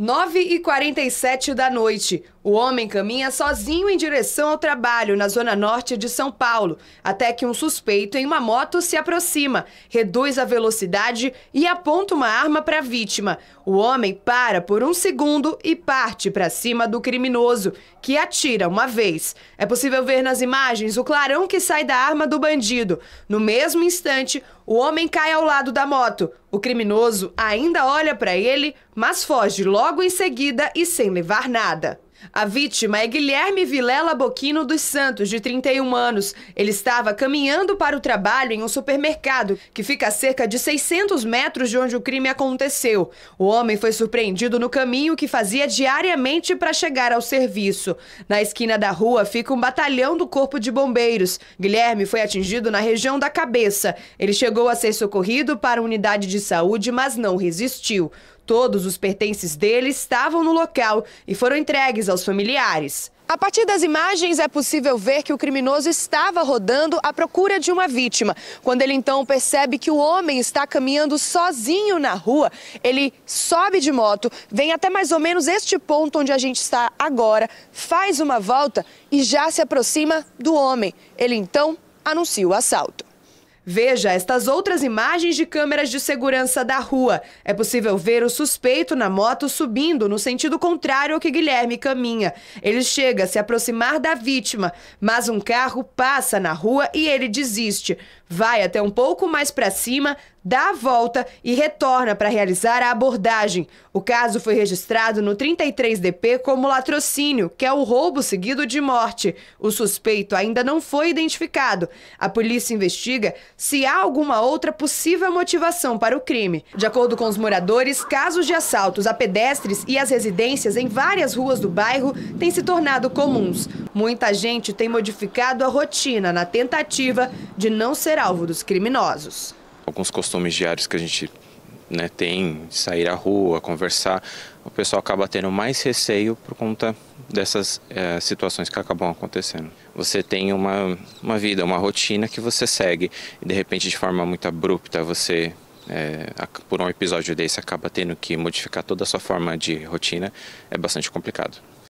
9h47 da noite. O homem caminha sozinho em direção ao trabalho, na zona norte de São Paulo, até que um suspeito em uma moto se aproxima, reduz a velocidade e aponta uma arma para a vítima. O homem para por um segundo e parte para cima do criminoso, que atira uma vez. É possível ver nas imagens o clarão que sai da arma do bandido. No mesmo instante, o homem cai ao lado da moto. O criminoso ainda olha para ele, mas foge logo em seguida e sem levar nada. A vítima é Guilherme Vilela Boquino dos Santos, de 31 anos. Ele estava caminhando para o trabalho em um supermercado, que fica a cerca de 600 metros de onde o crime aconteceu. O homem foi surpreendido no caminho que fazia diariamente para chegar ao serviço. Na esquina da rua fica um batalhão do Corpo de Bombeiros. Guilherme foi atingido na região da cabeça. Ele chegou a ser socorrido para a unidade de saúde, mas não resistiu. Todos os pertences dele estavam no local e foram entregues aos familiares. A partir das imagens é possível ver que o criminoso estava rodando à procura de uma vítima. Quando ele então percebe que o homem está caminhando sozinho na rua, ele sobe de moto, vem até mais ou menos este ponto onde a gente está agora, faz uma volta e já se aproxima do homem. Ele então anuncia o assalto. Veja estas outras imagens de câmeras de segurança da rua. É possível ver o suspeito na moto subindo no sentido contrário ao que Guilherme caminha. Ele chega a se aproximar da vítima, mas um carro passa na rua e ele desiste. Vai até um pouco mais para cima, dá a volta e retorna para realizar a abordagem. O caso foi registrado no 33DP como latrocínio, que é o roubo seguido de morte. O suspeito ainda não foi identificado. A polícia investiga se há alguma outra possível motivação para o crime. De acordo com os moradores, casos de assaltos a pedestres e as residências em várias ruas do bairro têm se tornado comuns. Muita gente tem modificado a rotina na tentativa de não ser alvo dos criminosos alguns costumes diários que a gente né, tem, sair à rua, conversar, o pessoal acaba tendo mais receio por conta dessas é, situações que acabam acontecendo. Você tem uma, uma vida, uma rotina que você segue e de repente de forma muito abrupta você, é, por um episódio desse, acaba tendo que modificar toda a sua forma de rotina, é bastante complicado.